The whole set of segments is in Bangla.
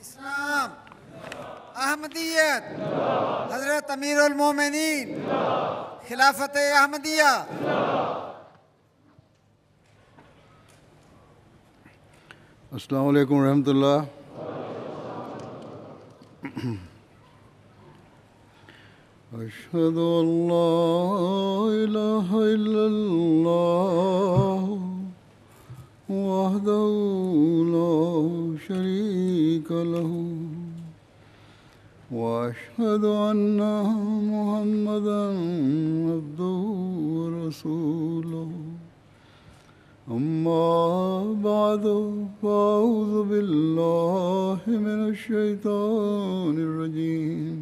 اسلام احمدیت حضرت امیر المومنین خلافت احمدیہ السلام علیکم ورحمت اللہ اشهد ان لا اله الا الله وحده لا شريك له واشهد ان محمدا عبده ورسوله اما بعد فاعوذ بالله من الشيطان الرجيم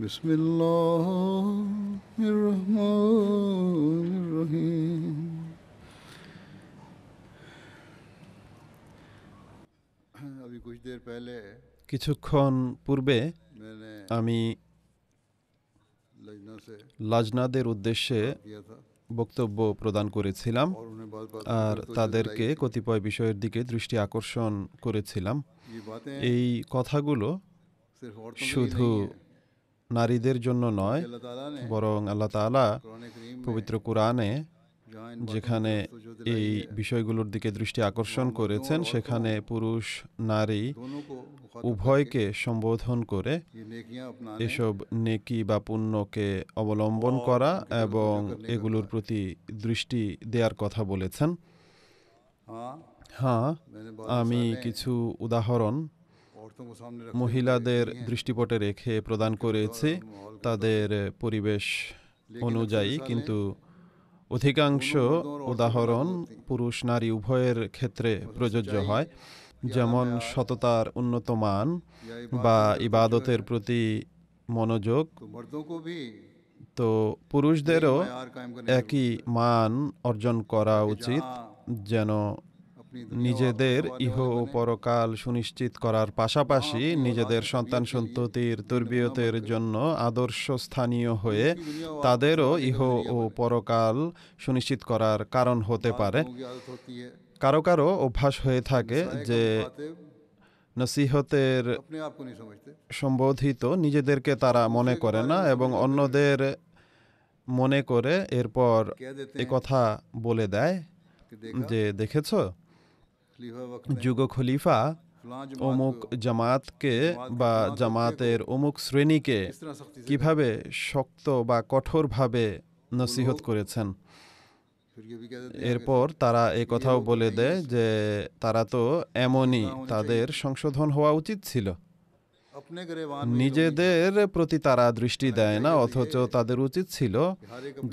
بسم الله الرحمن الرحيم কিছুক্ষণ পূর্বে মানে আমি লাজনাদের উদ্দেশ্যে বক্তব্য প্রদান করেছিলাম আর তাদেরকে কতিপয় বিষয়ের দিকে দৃষ্টি আকর্ষণ করেছিলাম এই কথাগুলো শুধু নারীদের জন্য নয় বরং আল্লাহ তালা পবিত্র কোরআনে যেখানে এই বিষয়গুলোর দিকে দৃষ্টি আকর্ষণ করেছেন সেখানে পুরুষ নারী উভয়কে সম্বোধন করে এসব নেকি বা পুণ্যকে অবলম্বন করা এবং এগুলোর প্রতি দৃষ্টি দেওয়ার কথা বলেছেন হ্যাঁ, হ্যাঁ মানে আমি কিছু উদাহরণ মহিলাদের দৃষ্টিপটে রেখে প্রদান করেছি তাদের পরিবেশ অনুযায়ী কিন্তু অধিকাংশ উদাহরণ পুরুষ নারী উভয়ের ক্ষেত্রে প্রযোজ্য হয় যেমন সততার উন্নত মান বা ইবাদতের প্রতি মনোযোগ তো পুরুষদেরও একই মান অর্জন করা উচিত যেন নিজেদের ইহ ও পরকাল সুনিশ্চিত করার পাশাপাশি নিজেদের সন্তান সন্ততির তর্বিয়তের জন্য আদর্শ স্থানীয় হয়ে তাদেরও ইহ ও পরকাল সুনিশ্চিত করার কারণ হতে পারে কারো কারো অভ্যাস হয়ে থাকে যে নসিহতের সম্বোধিত নিজেদেরকে তারা মনে করে না এবং অন্যদের মনে করে এরপর এ কথা বলে দেয় যে দেখেছো যুগ খলিফা অমুক জামাতকে বা জামাতের অমুক শ্রেণীকে কিভাবে শক্ত বা কঠোরভাবে নসিহত করেছেন এরপর তারা এ কথাও বলে দেয় যে তারা তো এমনই তাদের সংশোধন হওয়া উচিত ছিল নিজেদের প্রতি তারা দৃষ্টি দেয় না অথচ তাদের উচিত ছিল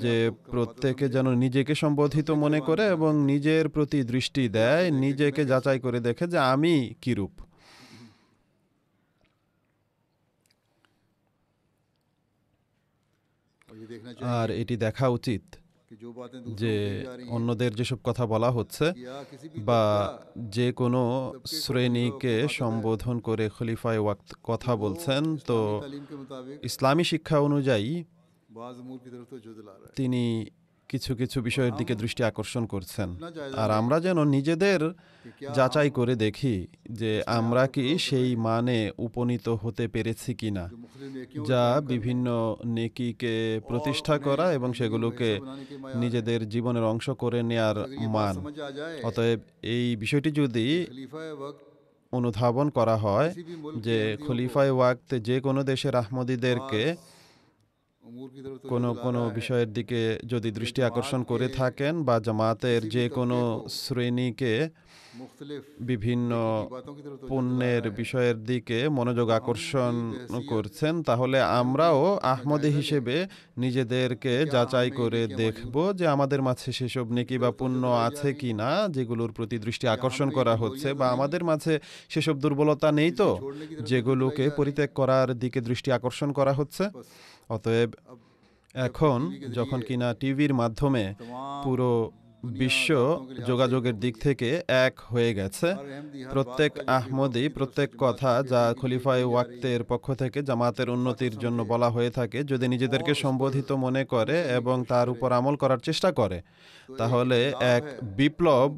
যে প্রত্যেকে যেন নিজেকে সম্বোধিত মনে করে এবং নিজের প্রতি দৃষ্টি দেয় নিজেকে যাচাই করে দেখে যে আমি কিরূপ আর এটি দেখা উচিত যে অন্যদের যেসব কথা বলা হচ্ছে বা যে কোনো শ্রেণীকে সম্বোধন করে খলিফায় ওয়াক্ত কথা বলছেন তো ইসলামী শিক্ষা অনুযায়ী তিনি কিছু কিছু বিষয়ের দিকে দৃষ্টি আকর্ষণ করছেন আর আমরা যেন নিজেদের যাচাই করে দেখি যে আমরা কি সেই মানে উপনীত হতে পেরেছি কি না যা বিভিন্ন নেকিকে প্রতিষ্ঠা করা এবং সেগুলোকে নিজেদের জীবনের অংশ করে নেয়ার মান অতএব এই বিষয়টি যদি অনুধাবন করা হয় যে খলিফায় ওয়াক্তে যে কোনো দেশের আহমদীদেরকে কোনো কোনো বিষয়ের দিকে যদি দৃষ্টি আকর্ষণ করে থাকেন বা জামাতের যে কোনো শ্রেণীকে বিভিন্ন পণ্যের বিষয়ের দিকে মনোযোগ আকর্ষণ করছেন তাহলে আমরাও আহমদে হিসেবে নিজেদেরকে যাচাই করে দেখব যে আমাদের মাঝে সেসব নেকি বা পণ্য আছে কি না যেগুলোর প্রতি দৃষ্টি আকর্ষণ করা হচ্ছে বা আমাদের মাঝে সেসব দুর্বলতা নেই তো যেগুলোকে পরিত্যাগ করার দিকে দৃষ্টি আকর্ষণ করা হচ্ছে অতএব এখন যখন কিনা টিভির মাধ্যমে পুরো বিশ্ব যোগাযোগের দিক থেকে এক হয়ে গেছে প্রত্যেক আহমদি প্রত্যেক কথা যা খলিফায় ওয়াক্তের পক্ষ থেকে জামাতের উন্নতির জন্য বলা হয়ে থাকে যদি নিজেদেরকে সম্বোধিত মনে করে এবং তার উপর আমল করার চেষ্টা করে তাহলে এক বিপ্লব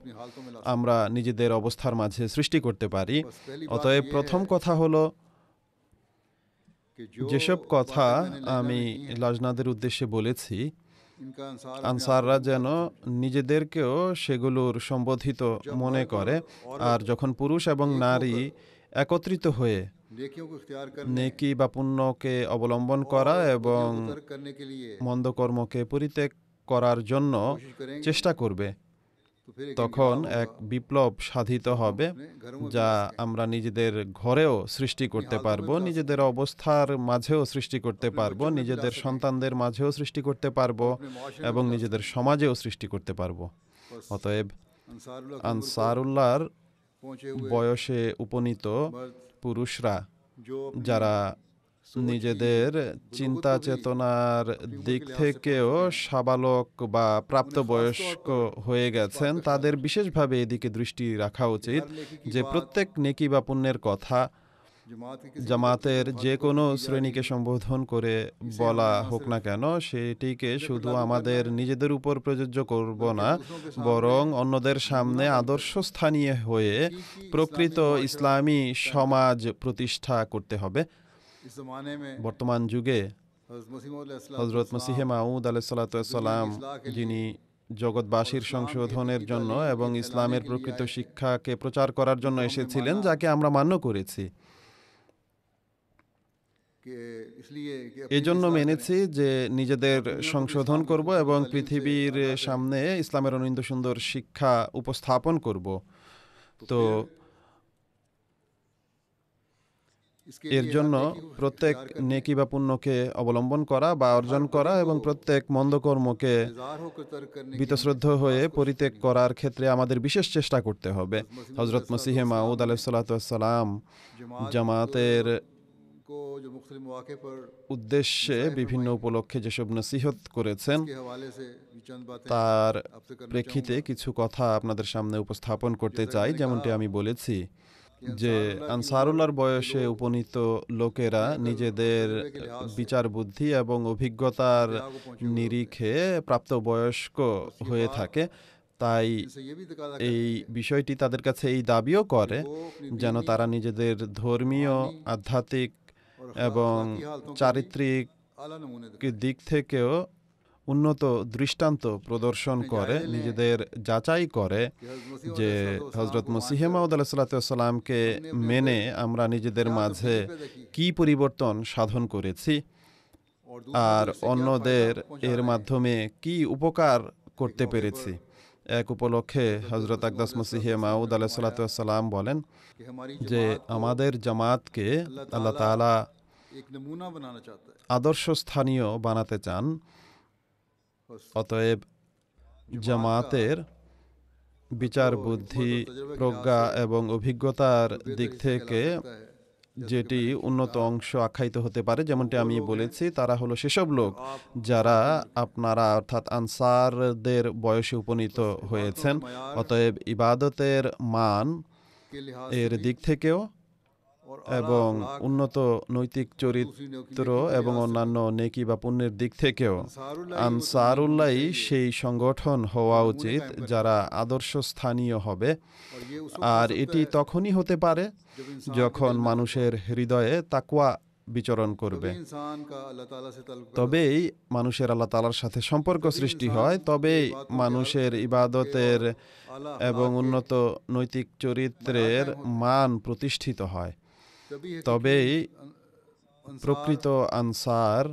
আমরা নিজেদের অবস্থার মাঝে সৃষ্টি করতে পারি অতএব প্রথম কথা হলো যেসব কথা আমি লাজনাদের উদ্দেশ্যে বলেছি আনসাররা যেন নিজেদেরকেও সেগুলোর সম্বোধিত মনে করে আর যখন পুরুষ এবং নারী একত্রিত হয়ে নেকি বা পুণ্যকে অবলম্বন করা এবং মন্দকর্মকে পরিত্যাগ করার জন্য চেষ্টা করবে তখন এক বিপ্লব সাধিত হবে যা আমরা নিজেদের ঘরেও সৃষ্টি করতে পারবো নিজেদের অবস্থার মাঝেও সৃষ্টি করতে পারবো নিজেদের সন্তানদের মাঝেও সৃষ্টি করতে পারবো এবং নিজেদের সমাজেও সৃষ্টি করতে পারবো অতএব আনসারুল্লাহর বয়সে উপনীত পুরুষরা যারা নিজেদের চিন্তা চেতনার দিক থেকেও সাবালক বা মানে প্রাপ্তবয়স্ক হয়ে গেছেন তাদের বিশেষভাবে এদিকে দৃষ্টি রাখা উচিত যে প্রত্যেক নেকি বা পুণ্যের কথা জামাতের যে কোনো শ্রেণীকে সম্বোধন করে বলা হোক না কেন সেটিকে শুধু আমাদের নিজেদের উপর প্রযোজ্য করব না বরং অন্যদের সামনে আদর্শ স্থানীয় হয়ে প্রকৃত ইসলামী হ্যাঁ। সমাজ প্রতিষ্ঠা করতে হবে বর্তমান যুগে হজরত মসিহে মাউদ আলাইসাল্লাম যিনি জগৎবাসীর সংশোধনের জন্য এবং ইসলামের প্রকৃত শিক্ষাকে প্রচার করার জন্য এসেছিলেন যাকে আমরা মান্য করেছি এজন্য মেনেছি যে নিজেদের সংশোধন করব এবং পৃথিবীর সামনে ইসলামের অনিন্দ সুন্দর শিক্ষা উপস্থাপন করব তো এর জন্য প্রত্যেক নেকি বা পুণ্যকে অবলম্বন করা বা অর্জন করা এবং প্রত্যেক মন্দকর্মকে বিতশ্রদ্ধ হয়ে পরিত্যাগ করার ক্ষেত্রে আমাদের বিশেষ চেষ্টা করতে হবে হজরত মসিহে মাউদ আলহসালাম জামাতের উদ্দেশ্যে বিভিন্ন উপলক্ষে যেসব নসিহত করেছেন তার প্রেক্ষিতে কিছু কথা আপনাদের সামনে উপস্থাপন করতে চাই যেমনটি আমি বলেছি যে আনসারুল্লার বয়সে উপনীত লোকেরা নিজেদের বিচার বুদ্ধি এবং অভিজ্ঞতার নিরিখে প্রাপ্তবয়স্ক হয়ে থাকে তাই এই বিষয়টি তাদের কাছে এই দাবিও করে যেন তারা নিজেদের ধর্মীয় আধ্যাত্মিক এবং চারিত্রিক দিক থেকেও উন্নত দৃষ্টান্ত প্রদর্শন করে নিজেদের যাচাই করে যে হজরত মসিহেমাউদ আলাহিসাল্লাতামকে মেনে আমরা নিজেদের মাঝে কি পরিবর্তন সাধন করেছি আর অন্যদের এর মাধ্যমে কি উপকার করতে পেরেছি এক উপলক্ষে হজরত আকদাস মসিহে মাউদ আলাহ সালাতাম বলেন যে আমাদের জামাতকে আল্লাহ তালা আদর্শ স্থানীয় বানাতে চান অতএব জামাতের বিচার বুদ্ধি প্রজ্ঞা এবং অভিজ্ঞতার দিক থেকে যেটি উন্নত অংশ আখ্যায়িত হতে পারে যেমনটি আমি বলেছি তারা হলো সেসব লোক যারা আপনারা অর্থাৎ আনসারদের বয়সে উপনীত হয়েছেন অতএব ইবাদতের মান এর দিক থেকেও এবং উন্নত নৈতিক চরিত্র এবং অন্যান্য নেকি বা পুণ্যের দিক থেকেও আনসারুল্লাহ সেই সংগঠন হওয়া উচিত যারা আদর্শ স্থানীয় হবে আর ইয়ে এটি তখনই হতে পারে যখন মানুষের হৃদয়ে তাকুয়া বিচরণ করবে তবেই মানুষের আল্লাহ তালার সাথে সম্পর্ক সৃষ্টি হয় তবেই মানুষের ইবাদতের এবং উন্নত নৈতিক চরিত্রের মান প্রতিষ্ঠিত হয় তবে প্রকৃত আনসার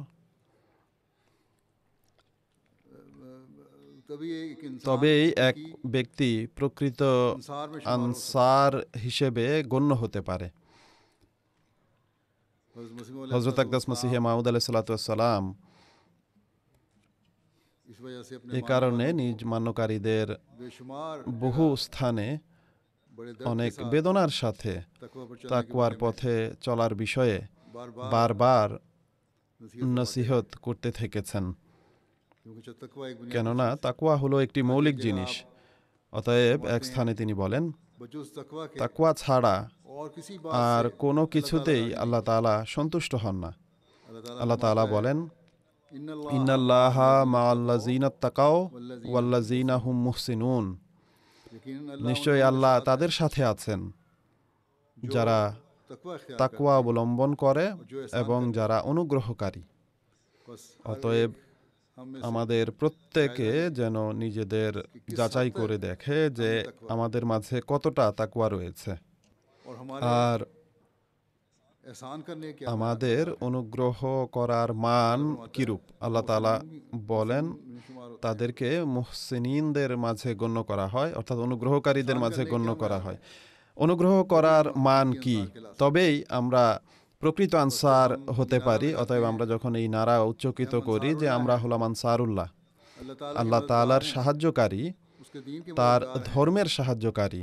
তবেই এক ব্যক্তি প্রকৃত আনসার হিসেবে গণ্য হতে পারে হজরত আকদাস মসিহে মাহমুদ আলাহ সালাতাম এ কারণে নিজ মান্যকারীদের বহু স্থানে অনেক বেদনার সাথে তাকুয়ার পথে চলার বিষয়ে বারবার নসিহত করতে থেকেছেন কেননা তাকুয়া হলো একটি মৌলিক জিনিস অতএব এক স্থানে তিনি বলেন তাকুয়া ছাড়া আর কোনো কিছুতেই আল্লাহ তালা সন্তুষ্ট হন না আল্লাহ তালা বলেন ইন্নাল্লাহা মা আল্লাহ জিনাত তাকাও আল্লাহ জিনা হুম মুহসিনুন নিশ্চয় আল্লাহ তাদের সাথে আছেন যারা তাকুয়া অবলম্বন করে এবং যারা অনুগ্রহকারী অতএব আমাদের প্রত্যেকে যেন নিজেদের যাচাই করে দেখে যে আমাদের মাঝে কতটা তাকুয়া রয়েছে আর আমাদের অনুগ্রহ করার মান কিরূপ আল্লাহ তালা বলেন তাদেরকে মোহসিনদের মাঝে গণ্য করা হয় অর্থাৎ অনুগ্রহকারীদের মাঝে গণ্য করা হয় অনুগ্রহ করার মান কি তবেই আমরা প্রকৃত আনসার হতে পারি অতএব আমরা হ্যাঁ। যখন এই নারা উচ্চকিত করি যে আমরা হলাম আনসারুল্লাহ আল্লাহ তালার সাহায্যকারী তার ধর্মের সাহায্যকারী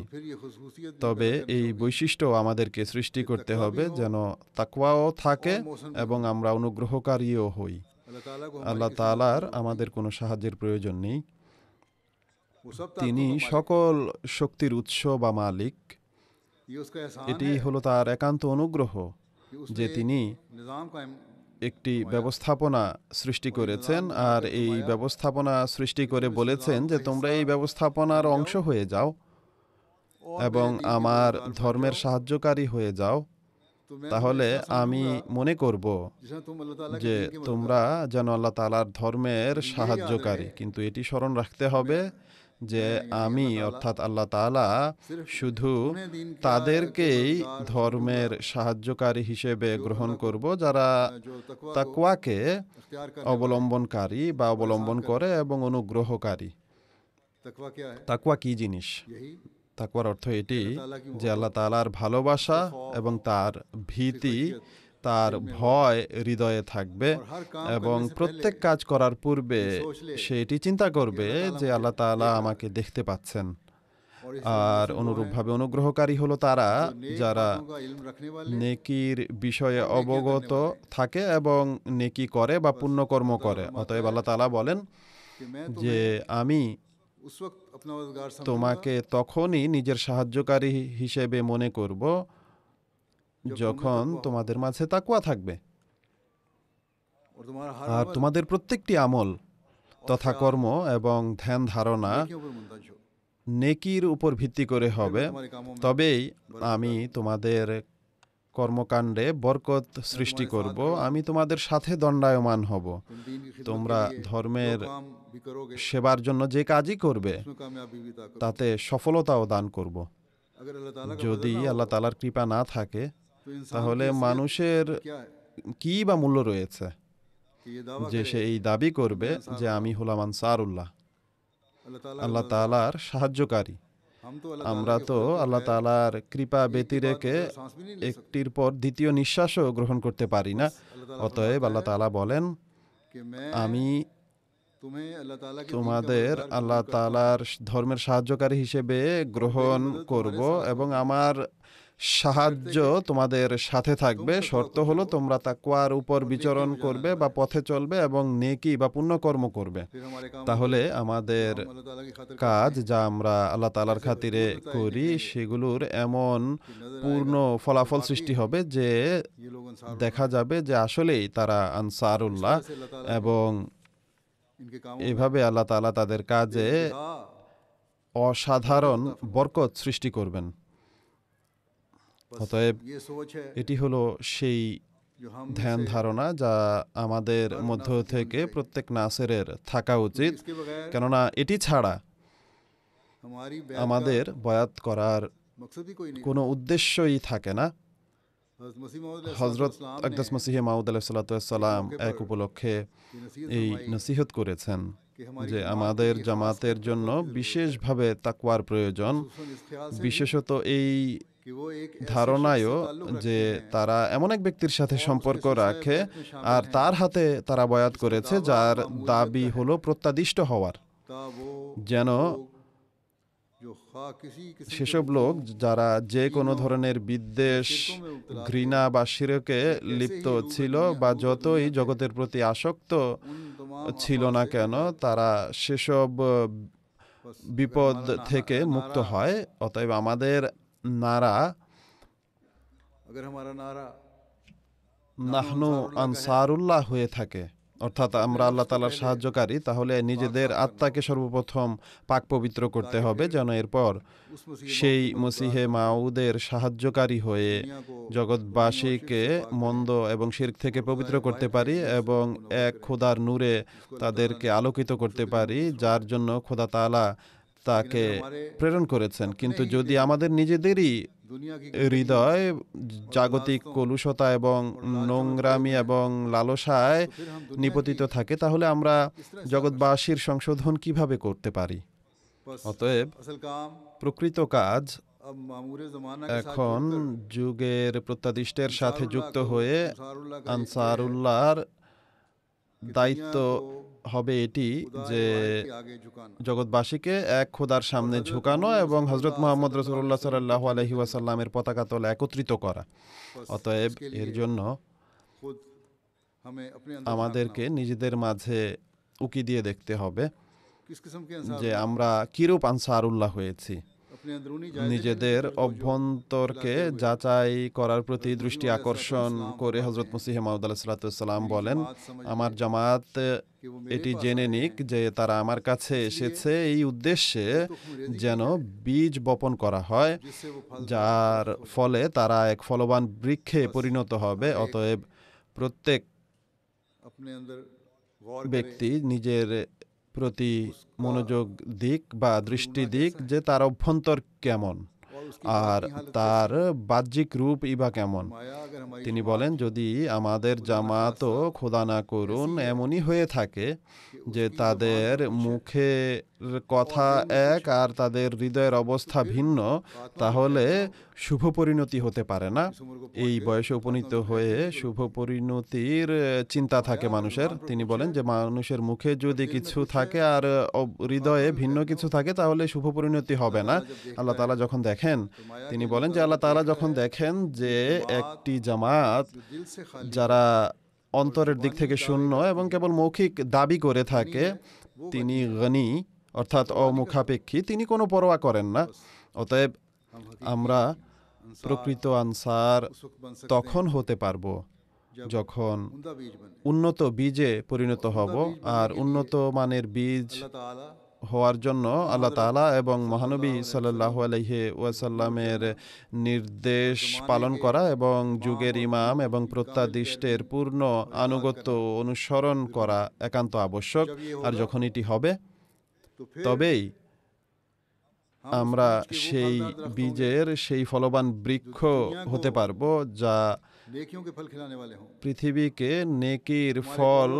তবে এই বৈশিষ্ট্য আমাদেরকে সৃষ্টি করতে হবে যেন তাকওয়াও থাকে এবং আমরা অনুগ্রহকারীও হই আল্লাহ তালার আমাদের কোনো সাহায্যের প্রয়োজন নেই তিনি সকল শক্তির উৎস বা মালিক এটি হলো তার একান্ত অনুগ্রহ যে তিনি একটি ব্যবস্থাপনা সৃষ্টি করেছেন আর এই ব্যবস্থাপনা সৃষ্টি করে বলেছেন যে তোমরা এই ব্যবস্থাপনার অংশ হয়ে যাও এবং আমার ধর্মের সাহায্যকারী হয়ে যাও তাহলে আমি মনে করব যে তোমরা যেন আল্লাহ তালার ধর্মের সাহায্যকারী কিন্তু এটি স্মরণ রাখতে হবে যে হ্যাঁ, আমি অর্থাৎ আল্লাহ তালা শুধু তাদেরকেই ধর্মের সাহায্যকারী হিসেবে গ্রহণ করব যারা তাকুয়াকে অবলম্বনকারী বা অবলম্বন করে এবং অনুগ্রহকারী তাকুয়া কি জিনিস তাকুয়ার অর্থ এটি যে আল্লাহ তালার ভালোবাসা এবং তার ভীতি তার ভয় হৃদয়ে থাকবে এবং প্রত্যেক কাজ করার পূর্বে সে এটি চিন্তা করবে যে আল্লাহ তালা আমাকে দেখতে পাচ্ছেন আর অনুরূপভাবে অনুগ্রহকারী হলো তারা যারা নেকির বিষয়ে অবগত থাকে এবং নেকি করে বা পুণ্যকর্ম করে অতএব আল্লাহ তালা বলেন যে আমি তোমাকে তখনই নিজের সাহায্যকারী হিসেবে মনে করব যখন তোমাদের মাঝে তাকুয়া থাকবে আর মানে তোমাদের প্রত্যেকটি আমল তথা কর্ম এবং ধ্যান ধারণা নেকির উপর ভিত্তি করে হবে মানে। তবেই আমি তোমাদের কর্মকাণ্ডে বরকত সৃষ্টি করব আমি তোমাদের সাথে দণ্ডায়মান হব তোমরা ধর্মের সেবার জন্য যে কাজই করবে তাতে সফলতাও দান করব যদি আল্লাহ তালার কৃপা না থাকে তাহলে মানুষের কি বা মূল্য রয়েছে যে সে এই দাবি করবে যে আমি হলাম আনসারুল্লাহ আল্লাহ তালার সাহায্যকারী আমরা তো আল্লাহ তালার কৃপা ব্যতি রেখে একটির পর দ্বিতীয় নিঃশ্বাসও গ্রহণ করতে পারি না অতএব আল্লাহ তালা বলেন আমি তোমাদের আল্লাহ তালার ধর্মের সাহায্যকারী হিসেবে গ্রহণ করব এবং আমার সাহায্য তোমাদের সাথে থাকবে শর্ত হলো তোমরা তাকুয়ার উপর বিচরণ করবে বা পথে চলবে এবং নেকি বা পুণ্যকর্ম করবে তাহলে আমাদের কাজ যা আমরা আল্লাহ তালার খাতিরে করি সেগুলোর এমন পূর্ণ ফলাফল সৃষ্টি হবে যে ইয়ে দেখা যাবে যে আসলেই তারা আনসারুল্লাহ এবং এভাবে আল্লাহ তালা তাদের কাজে অসাধারণ বরকত সৃষ্টি করবেন অতএব এটি হলো সেই ধ্যান ধারণা যা আমাদের মধ্য থেকে প্রত্যেক নাসের থাকা উচিত কেননা এটি ছাড়া আমাদের বয়াত করার কোনো উদ্দেশ্যই থাকে না হজরত আকদাস মসিহ মাউদ আলাহিসাল্লাম এক উপলক্ষে এই নসিহত করেছেন যে আমাদের জামাতের জন্য বিশেষভাবে তাকওয়ার প্রয়োজন বিশেষত এই ধারণায়ও যে তারা এমন এক ব্যক্তির সাথে সম্পর্ক রাখে আর তার হাতে তারা বয়াত করেছে যার দাবি হলো প্রত্যাদিষ্ট হওয়ার যেন সেসব লোক যারা যে কোনো ধরনের বিদ্বেষ ঘৃণা বা শিরকে লিপ্ত ছিল বা যতই জগতের প্রতি আসক্ত ছিল না কেন তারা সেসব বিপদ থেকে মুক্ত হয় অতএব আমাদের নারা নাহনু আনসারুল্লাহ হয়ে থাকে অর্থাৎ আমরা আল্লাহ তালার সাহায্যকারী তাহলে নিজেদের আত্মাকে সর্বপ্রথম পাক পবিত্র করতে হবে যেন এরপর সেই মসিহে মাউদের সাহায্যকারী হয়ে জগৎবাসীকে মন্দ এবং শির থেকে পবিত্র করতে পারি এবং এক খোদার নূরে তাদেরকে আলোকিত করতে পারি যার জন্য খোদা তালা তাকে প্রেরণ করেছেন কিন্তু যদি আমাদের নিজেদেরই হৃদয় জাগতিক কলুষতা এবং নোংরামি এবং লালসায় নিপতিত থাকে তাহলে আমরা জগৎবাসীর সংশোধন কিভাবে করতে পারি অতএব প্রকৃত কাজ এখন যুগের প্রত্যাদিষ্টের সাথে যুক্ত হয়ে আনসারুল্লাহর দায়িত্ব হবে এটি যে জগৎবাসীকে এক খোদার সামনে ঝুঁকানো এবং হজরত মোহাম্মদ রসুল্লাহ সাল্লাহ আলহি ওয়াসাল্লামের পতাকা তোলা একত্রিত করা অতএব এর জন্য আমাদেরকে নিজেদের মাঝে উকি দিয়ে দেখতে হবে যে আমরা কিরূপ আনসারুল্লাহ হয়েছি নিজেদের অভ্যন্তরকে যাচাই করার প্রতি দৃষ্টি আকর্ষণ করে হজরত মুসিহ মাউদ আলাহিসাল্লাম বলেন আমার জামাত এটি জেনে নিক যে তারা আমার কাছে এসেছে এই উদ্দেশ্যে যেন বীজ বপন করা হয় যার ফলে তারা এক ফলবান বৃক্ষে পরিণত হবে অতএব প্রত্যেক ব্যক্তি নিজের প্রতি মনোযোগ দিক বা দৃষ্টি দিক যে তার অভ্যন্তর কেমন আর তার বাহ্যিক রূপ ইবা কেমন তিনি বলেন যদি আমাদের জামাতও খোদা না করুন এমনই হয়ে থাকে যে তাদের মুখে কথা এক আর তাদের হৃদয়ের অবস্থা ভিন্ন তাহলে শুভ পরিণতি হতে পারে না এই বয়সে উপনীত হয়ে শুভ পরিণতির চিন্তা থাকে মানুষের তিনি বলেন যে মানুষের মুখে যদি কিছু থাকে আর হৃদয়ে ভিন্ন কিছু থাকে তাহলে শুভ পরিণতি হবে না আল্লাহ তালা যখন দেখেন তিনি বলেন যে আল্লাহ তালা যখন দেখেন যে একটি জামাত যারা অন্তরের দিক থেকে শূন্য এবং কেবল মৌখিক দাবি করে থাকে তিনি গনি অর্থাৎ অমুখাপেক্ষী তিনি কোনো পরোয়া করেন না অতএব আমরা প্রকৃত আনসার তখন হতে পারব যখন উন্নত বীজে পরিণত হব আর উন্নত মানের বীজ হওয়ার জন্য আল্লাহ তালা এবং মহানবী সাল্লাহ আলহে ওয়াসাল্লামের নির্দেশ পালন করা এবং যুগের ইমাম এবং প্রত্যাদিষ্টের পূর্ণ আনুগত্য অনুসরণ করা একান্ত আবশ্যক আর যখন এটি হবে তবেই আমরা সেই বীজের সেই ফলবান বৃক্ষ হতে পারব যা পৃথিবীকে নেকির ফল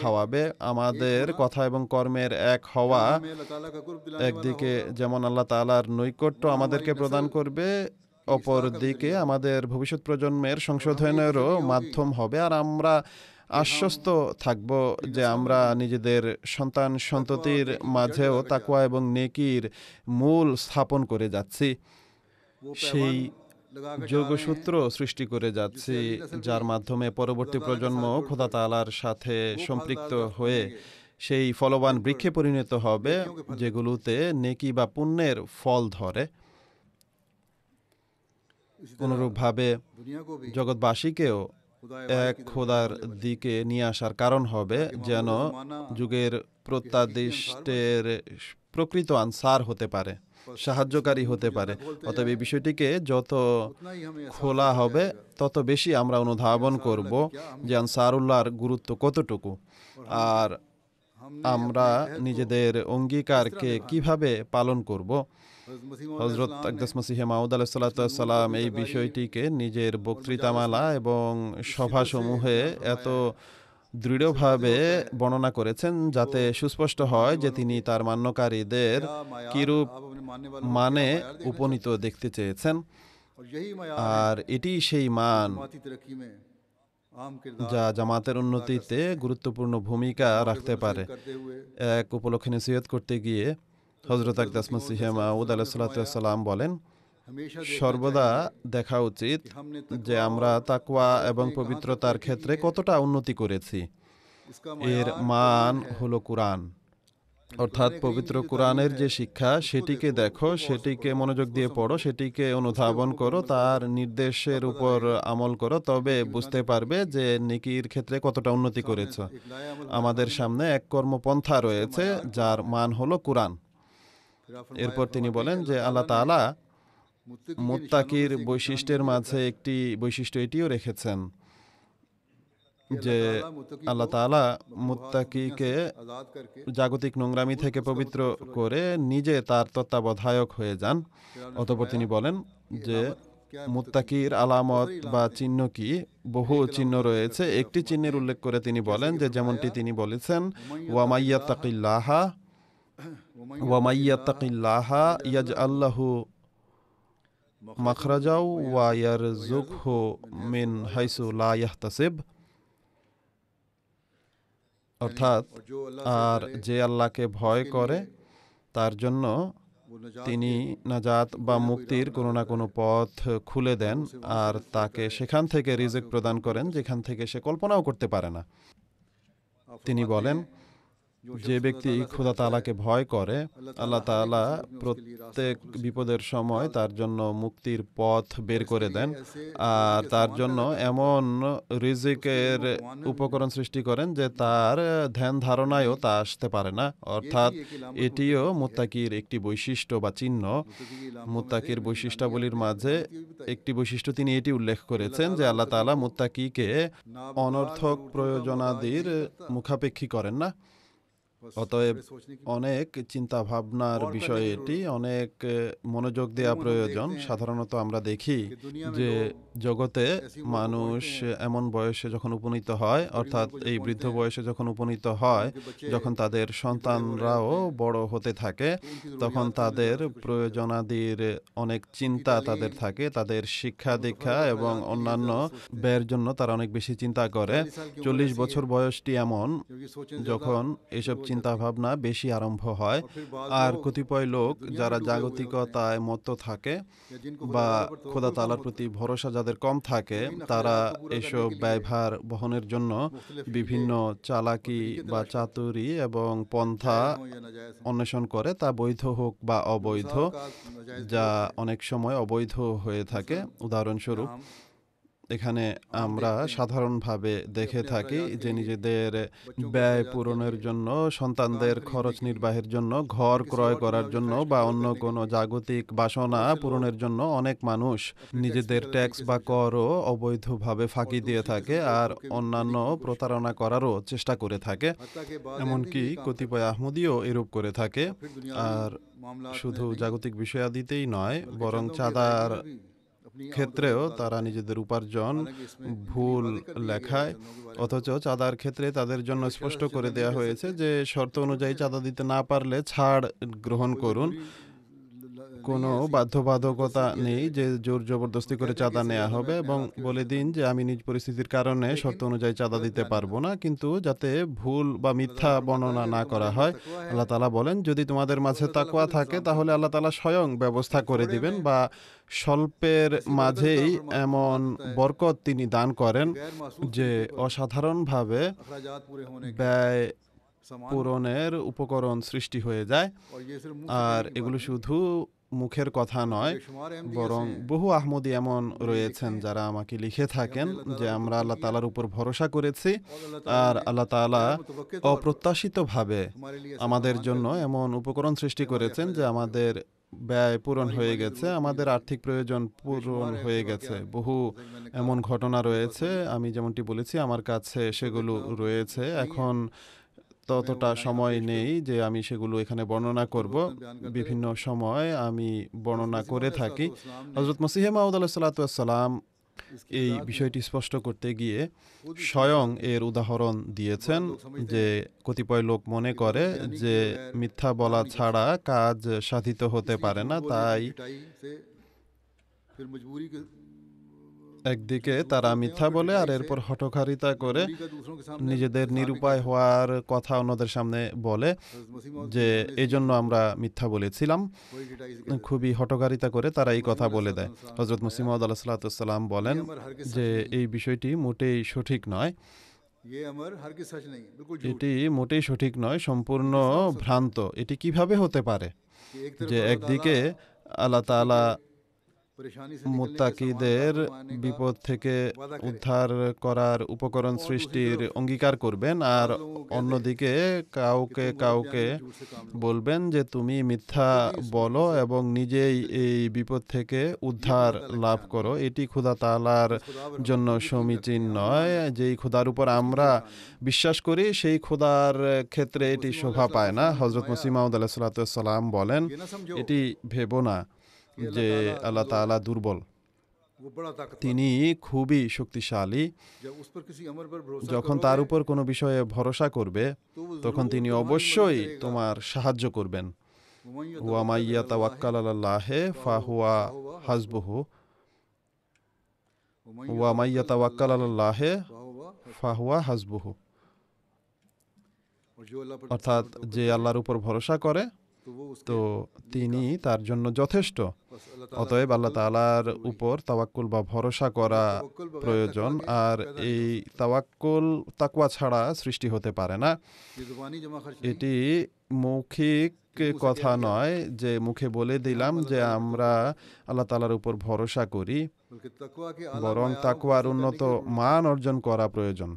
খাওয়াবে আমাদের কথা এবং কর্মের এক হওয়া একদিকে যেমন আল্লাহ তালার নৈকট্য আমাদেরকে প্রদান করবে অপরদিকে আমাদের ভবিষ্যৎ প্রজন্মের সংশোধনেরও মাধ্যম হবে আর আমরা হ্যাঁ, আশ্বস্ত হ্যাঁ, হ্যাঁ, থাকব যে আমরা নিজেদের সন্তান সন্ততির মাঝেও তাকুয়া এবং নেকির মূল স্থাপন করে যাচ্ছি সেই যোগসূত্র সৃষ্টি করে যাচ্ছি যার মাধ্যমে পরবর্তী প্রজন্ম খোদা তালার সাথে সম্পৃক্ত হয়ে সেই ফলবান বৃক্ষে পরিণত হবে যেগুলোতে নেকি বা পুণ্যের ফল ধরে অনুরূপভাবে জগৎবাসীকেও এক খোদার দিকে নিয়ে আসার কারণ হবে যেন যুগের প্রত্যাদিষ্টের প্রকৃত আনসার হতে পারে সাহায্যকারী হতে পারে অতএব এই বিষয়টিকে যত খোলা হবে তত বেশি আমরা অনুধাবন করব যে আনসারুল্লাহর গুরুত্ব কতটুকু আর আমরা নিজেদের অঙ্গীকারকে কিভাবে পালন করব হজরত আকদাস মসিহে মাউদ আলাহ সাল্লাম এই বিষয়টিকে নিজের বক্তৃতামালা এবং সভাসমূহে এত দৃঢ়ভাবে বর্ণনা করেছেন যাতে সুস্পষ্ট হয় যে তিনি তার মান্যকারীদের কিরূপ মানে উপনীত দেখতে চেয়েছেন আর এটি সেই মান যা জামাতের উন্নতিতে গুরুত্বপূর্ণ ভূমিকা রাখতে পারে এক উপলক্ষে নসিহত করতে গিয়ে হজরত আকদাস মাসিহে মাউদ আলাইসাল্লাম বলেন সর্বদা দেখা উচিত যে আমরা তাকুয়া এবং পবিত্রতার ক্ষেত্রে কতটা উন্নতি করেছি এর মান হলো কোরআন অর্থাৎ পবিত্র কোরআনের যে শিক্ষা সেটিকে দেখো সেটিকে মনোযোগ দিয়ে পড়ো সেটিকে অনুধাবন করো তার নির্দেশের উপর আমল করো তবে বুঝতে পারবে যে নিকির ক্ষেত্রে কতটা উন্নতি করেছ আমাদের সামনে এক কর্মপন্থা রয়েছে যার মান হলো কোরআন এরপর তিনি বলেন যে আল্লাহ তালা মোত্তাকির বৈশিষ্ট্যের মাঝে একটি বৈশিষ্ট্য এটিও রেখেছেন যে আল্লাহ তালা মুত্তাকিকে জাগতিক নোংরামি থেকে পবিত্র করে নিজে তার তত্ত্বাবধায়ক হয়ে যান অতপর তিনি বলেন যে মুত্তাকির আলামত বা চিহ্ন কি বহু চিহ্ন রয়েছে একটি চিহ্নের উল্লেখ করে তিনি বলেন যে যেমনটি তিনি বলেছেন ওয়ামাইয়া তাকিল্লাহা আর যে আল্লাহকে ভয় করে তার জন্য তিনি নাজাত বা মুক্তির কোনো না কোনো পথ খুলে দেন আর তাকে সেখান থেকে রিজেক প্রদান করেন যেখান থেকে সে কল্পনাও করতে পারে না তিনি বলেন যে ব্যক্তি খোদা তালাকে ভয় করে আল্লাহ তালা প্রত্যেক বিপদের সময় তার জন্য মুক্তির পথ বের করে দেন আর তার জন্য এমন রিজিকের উপকরণ সৃষ্টি করেন যে তার ধ্যান ধারণায়ও তা আসতে পারে না অর্থাৎ এটিও মোত্তাকির একটি বৈশিষ্ট্য বা চিহ্ন মোত্তাকির বৈশিষ্ট্যাবলীর মাঝে একটি বৈশিষ্ট্য তিনি এটি উল্লেখ করেছেন যে আল্লাহ তালা মোত্তাকিকে অনর্থক প্রয়োজনাদির মুখাপেক্ষী করেন না অতএব অনেক চিন্তা ভাবনার বিষয় এটি অনেক মনোযোগ দেওয়া প্রয়োজন হ্যাঁ। সাধারণত আমরা দেখি যে জগতে মানুষ হ্যাঁ। এমন বয়সে যখন উপনীত হয় হ্যাঁ, অর্থাৎ এই বৃদ্ধ বয়সে যখন উপনীত হয় যখন তাদের সন্তানরাও বড় হতে থাকে তখন তাদের প্রয়োজনাদির অনেক চিন্তা তাদের থাকে তাদের শিক্ষা দীক্ষা এবং অন্যান্য ব্যয়ের জন্য তারা অনেক বেশি চিন্তা করে চল্লিশ বছর বয়সটি এমন যখন এসব চিন্তাভাবনা বেশি আরম্ভ হয় আর কতিপয় লোক যারা জাগতিকতায় মত থাকে বা খোদা তালার প্রতি ভরসা যাদের কম থাকে তারা এসব ব্যয়ভার বহনের জন্য বিভিন্ন চালাকি বা চাতুরি এবং হ্যাঁ, পন্থা অন্বেষণ করে তা বৈধ হোক বা অবৈধ যা অনেক সময় অবৈধ হয়ে থাকে আচ্ছা। উদাহরণস্বরূপ এখানে আমরা সাধারণভাবে দেখে থাকি যে নিজেদের ব্যয় পূরণের জন্য সন্তানদের খরচ নির্বাহের জন্য ঘর ক্রয় করার জন্য বা অন্য কোনো জাগতিক বাসনা পূরণের জন্য অনেক মানুষ নিজেদের ট্যাক্স বা করও অবৈধভাবে ফাঁকি দিয়ে থাকে আর অন্যান্য প্রতারণা করারও চেষ্টা করে থাকে এমনকি কতিপয় আহমদিও এরূপ করে থাকে আর শুধু জাগতিক বিষয়াদিতেই নয় বরং চাঁদার ক্ষেত্রেও তারা নিজেদের উপার্জন ভুল লেখায় অথচ চাঁদার ক্ষেত্রে তাদের জন্য স্পষ্ট করে দেয়া হয়েছে যে শর্ত অনুযায়ী চাঁদা দিতে না পারলে ছাড় গ্রহণ করুন কোনো বাধ্যবাধকতা নেই যে জোর জবরদস্তি করে চাঁদা নেওয়া হবে এবং বলে দিন যে আমি নিজ পরিস্থিতির কারণে শর্ত অনুযায়ী চাঁদা দিতে পারবো না কিন্তু যাতে ভুল বা মিথ্যা বর্ণনা না করা হয় আল্লাহ তালা বলেন যদি তোমাদের মাঝে তাকুয়া থাকে তাহলে আল্লাহ তালা স্বয়ং ব্যবস্থা করে দিবেন বা স্বল্পের মাঝেই এমন বরকত তিনি দান করেন যে অসাধারণভাবে ব্যয় পূরণের উপকরণ সৃষ্টি হয়ে যায় আর এগুলো শুধু মুখের কথা নয় বরং বহু আহমদি এমন রয়েছেন যারা আমাকে লিখে থাকেন যে আমরা আল্লাহ তালার উপর ভরসা করেছি আর আল্লাহ তালা অপ্রত্যাশিতভাবে আমাদের জন্য এমন উপকরণ সৃষ্টি করেছেন যে আমাদের ব্যয় পূরণ হয়ে গেছে আমাদের আর্থিক প্রয়োজন পূরণ হয়ে গেছে বহু এমন ঘটনা রয়েছে আমি যেমনটি বলেছি আমার কাছে সেগুলো রয়েছে এখন ততটা সময় নেই যে আমি সেগুলো এখানে বর্ণনা করব বিভিন্ন সময় আমি বর্ণনা করে থাকি হজরত মসিহে মাহমুদ আল্লাহ সাল্লাতাম এই বিষয়টি স্পষ্ট করতে গিয়ে স্বয়ং এর উদাহরণ দিয়েছেন যে কতিপয় লোক মনে করে যে মিথ্যা বলা ছাড়া কাজ সাধিত হতে পারে না তাই একদিকে তারা মিথ্যা বলে আর এরপর হটকারিতা করে নিজেদের নিরুপায় হওয়ার কথা অন্যদের সামনে বলে যে এই জন্য আমরা মিথ্যা বলেছিলাম খুবই হটকারিতা করে তারা এই কথা বলে দেয় হজরত মুসিমদ আল্লাহ সাল্লাতাম বলেন যে এই বিষয়টি মোটেই সঠিক নয় এটি মোটেই সঠিক নয় সম্পূর্ণ ভ্রান্ত এটি কিভাবে হতে পারে যে একদিকে আল্লাহ তালা মুত্তাকিদের বিপদ থেকে উদ্ধার করার উপকরণ সৃষ্টির অঙ্গীকার করবেন আর অন্যদিকে কাউকে কাউকে বলবেন যে তুমি মিথ্যা বলো এবং নিজেই এই বিপদ থেকে উদ্ধার লাভ করো এটি ক্ষুধা তালার জন্য সমীচীন নয় যেই ক্ষুধার উপর আমরা বিশ্বাস করি সেই ক্ষুধার ক্ষেত্রে এটি শোভা পায় না হজরত মুসিমাউদ আলাহ সালাতাম বলেন এটি ভেবো না যে আল্লাহ তালা দুর্বল তিনি খুবই শক্তিশালী যখন তার উপর কোনো বিষয়ে ভরসা করবে তখন তিনি অবশ্যই তোমার সাহায্য করবেন ওয়ামাইয়া তাওয়াক্কাল আল্লাহে ফাহুয়া হাসবহু ওয়ামাইয়া তাওয়াক্কাল আল্লাহে ফাহুয়া হাসবহু অর্থাৎ যে আল্লাহর উপর ভরসা করে তো তিনি তার জন্য যথেষ্ট অতএব আল্লাহ তালার উপর তাওয়াক্কুল বা ভরসা করা প্রয়োজন আর এই তাওয়াক্কুল তাকুয়া ছাড়া সৃষ্টি হতে পারে না এটি মৌখিক কথা নয় যে মুখে বলে দিলাম যে আমরা আল্লাহ তালার উপর ভরসা করি বরং তাকুয়ার উন্নত মান অর্জন করা প্রয়োজন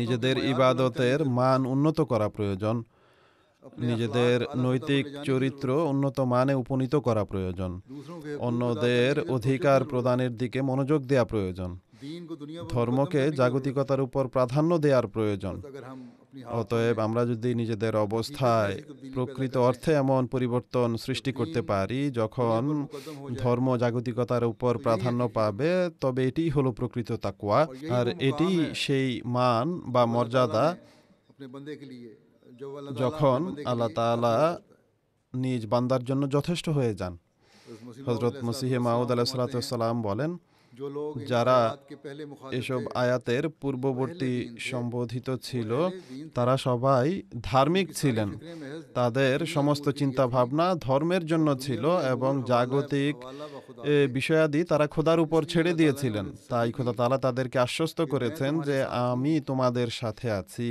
নিজেদের ইবাদতের মান উন্নত করা প্রয়োজন নিজেদের নৈতিক চরিত্র উন্নত মানে উপনীত করা প্রয়োজন অন্যদের অধিকার প্রদানের দিকে মনোযোগ দেওয়া প্রয়োজন ধর্মকে জাগতিকতার উপর প্রাধান্য দেওয়ার প্রয়োজন অতএব আমরা যদি নিজেদের অবস্থায় প্রকৃত অর্থে এমন পরিবর্তন সৃষ্টি করতে পারি যখন ধর্ম জাগতিকতার উপর প্রাধান্য পাবে তবে এটি হলো প্রকৃত তাকুয়া আর এটি সেই মান বা মর্যাদা যখন আল্লাহ তালা নিজ বান্দার জন্য যথেষ্ট হয়ে যান হজরত মসিহে মাউদ আলাহিসাল্লাম বলেন যারা এসব আয়াতের পূর্ববর্তী সম্বোধিত ছিল তারা সবাই ধার্মিক ছিলেন তাদের সমস্ত চিন্তা ভাবনা ধর্মের জন্য ছিল এবং জাগতিক বিষয়াদি তারা খোদার উপর ছেড়ে দিয়েছিলেন তাই খোদা তালা তাদেরকে আশ্বস্ত করেছেন যে আমি তোমাদের সাথে আছি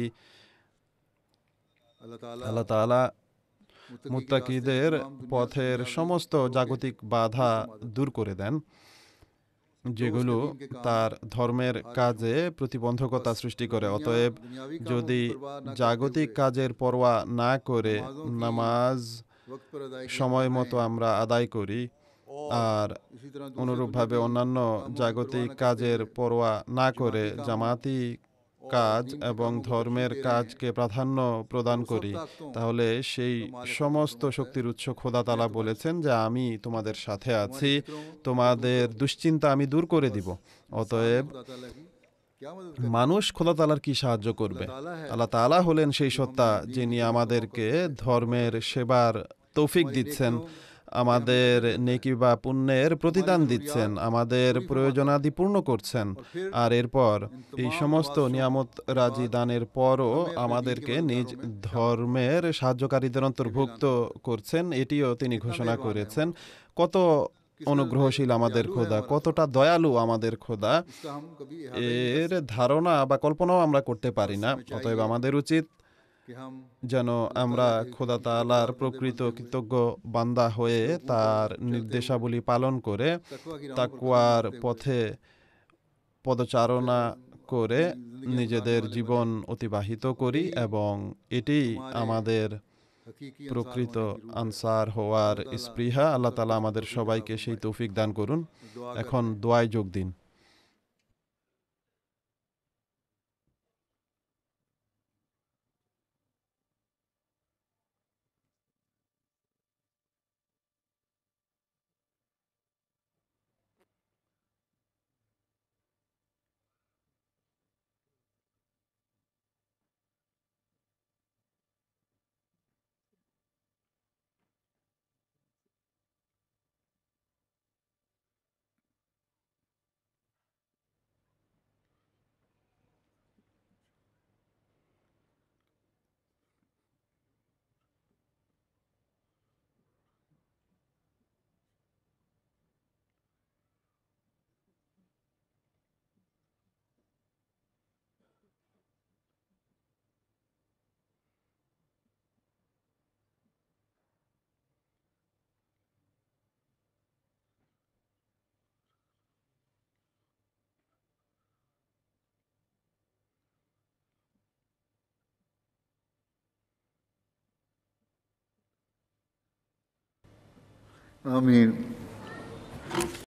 আল্লাহ তালা মুত্তাকিদের পথের সমস্ত জাগতিক বাধা দূর করে দেন যেগুলো তার ধর্মের কাজে প্রতিবন্ধকতা সৃষ্টি করে অতএব যদি জাগতিক কাজের পরোয়া না করে নামাজ সময় মতো আমরা আদায় করি আর অনুরূপভাবে অন্যান্য জাগতিক কাজের পরোয়া না করে জামাতি কাজ এবং ধর্মের কাজকে প্রাধান্য প্রদান করি তাহলে সেই সমস্ত শক্তির উৎস খোদা তালা বলেছেন যে আমি তোমাদের সাথে আছি তোমাদের দুশ্চিন্তা আমি দূর করে দিব অতএব মানুষ খোদা তালার কি সাহায্য করবে হ্যাঁ। আল্লাহ তালা হলেন সেই সত্তা যিনি আমাদেরকে ধর্মের সেবার তৌফিক দিচ্ছেন আমাদের নেকি বা পুণ্যের প্রতিদান দিচ্ছেন আমাদের প্রয়োজনাদি পূর্ণ করছেন আর এরপর এই সমস্ত নিয়ামত রাজি দানের পরও আমাদেরকে নিজ ধর্মের সাহায্যকারীদের অন্তর্ভুক্ত করছেন এটিও তিনি ঘোষণা করেছেন কত অনুগ্রহশীল আমাদের খোদা কতটা দয়ালু আমাদের খোদা এর ধারণা বা কল্পনাও আমরা করতে পারি না অতএব আমাদের উচিত যেন আমরা খোদা তালার প্রকৃত কৃতজ্ঞ বান্দা হয়ে তার নির্দেশাবলী পালন করে তাকুয়ার পথে পদচারণা করে নিজেদের জীবন অতিবাহিত করি এবং এটি আমাদের প্রকৃত আনসার হওয়ার স্পৃহা আল্লাহ তালা আমাদের সবাইকে সেই তৌফিক দান করুন এখন দোয়ায় যোগ দিন I mean.